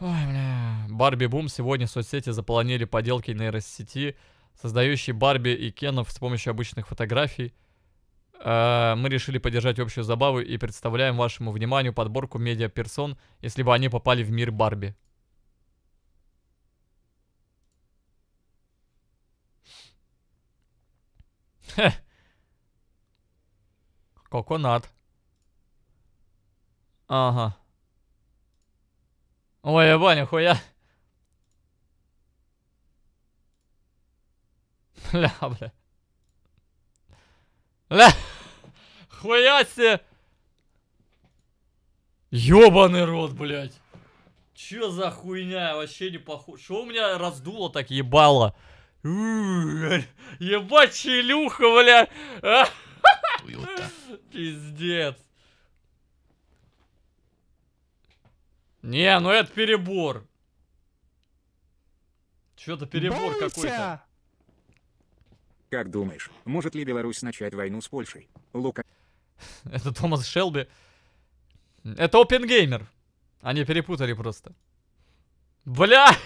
Ой, бля. Барби Бум сегодня в соцсети заполонили поделки нейросети, создающие Барби и Кенов с помощью обычных фотографий. Э, мы решили поддержать общую забаву и представляем вашему вниманию подборку медиаперсон, если бы они попали в мир Барби. Хе. Коконат. Ага. Ой, еба, нихуя. Бля, бля. Бля. Хуя себе. Ёбаный рот, блядь. Чё за хуйня? Вообще не похоже. Что у меня раздуло так ебало? Ебать, челюха, бля. Пиздец. Не, ну это перебор. Что-то перебор какой-то. Как думаешь, может ли Беларусь начать войну с Польшей? Лука. Это Томас Шелби. Это Опенгеймер. Они перепутали просто. Бля!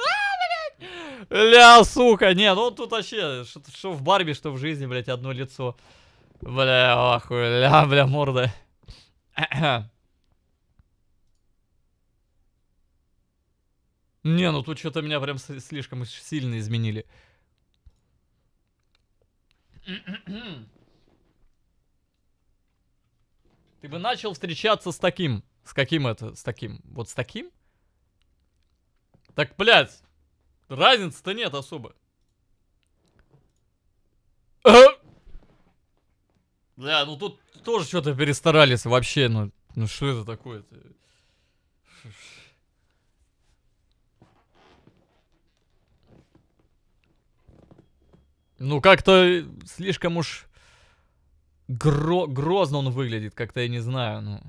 А, бля, сука, не, ну тут вообще, что, что в Барби, что в жизни, блядь, одно лицо. Бля, охуя, бля, морда. Не, ну тут что-то меня прям слишком сильно изменили. Ты бы начал встречаться с таким. С каким это? С таким. Вот с таким? Так, блядь. Разницы-то нет особо. Бля, ну тут тоже что-то перестарались вообще. Ну, ну что это такое-то? Ну, как-то э, слишком уж гро грозно он выглядит, как-то я не знаю, ну...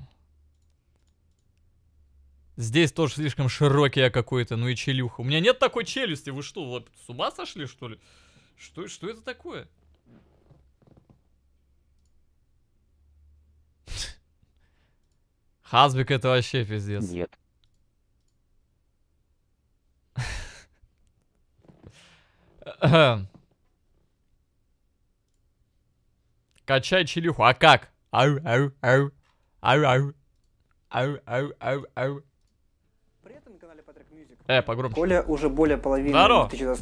Здесь тоже слишком широкий я какой-то, ну и челюха. У меня нет такой челюсти, вы что, вот с ума сошли, что ли? Что, что это такое? Хазбик это вообще пиздец. Нет. Качай челюху. А как? Ау, ау, ау. Ау, ау. Ау, ау, ау, ау. Привет на канале Patrick Music. Э, погромче. Коля уже более половины Здорово.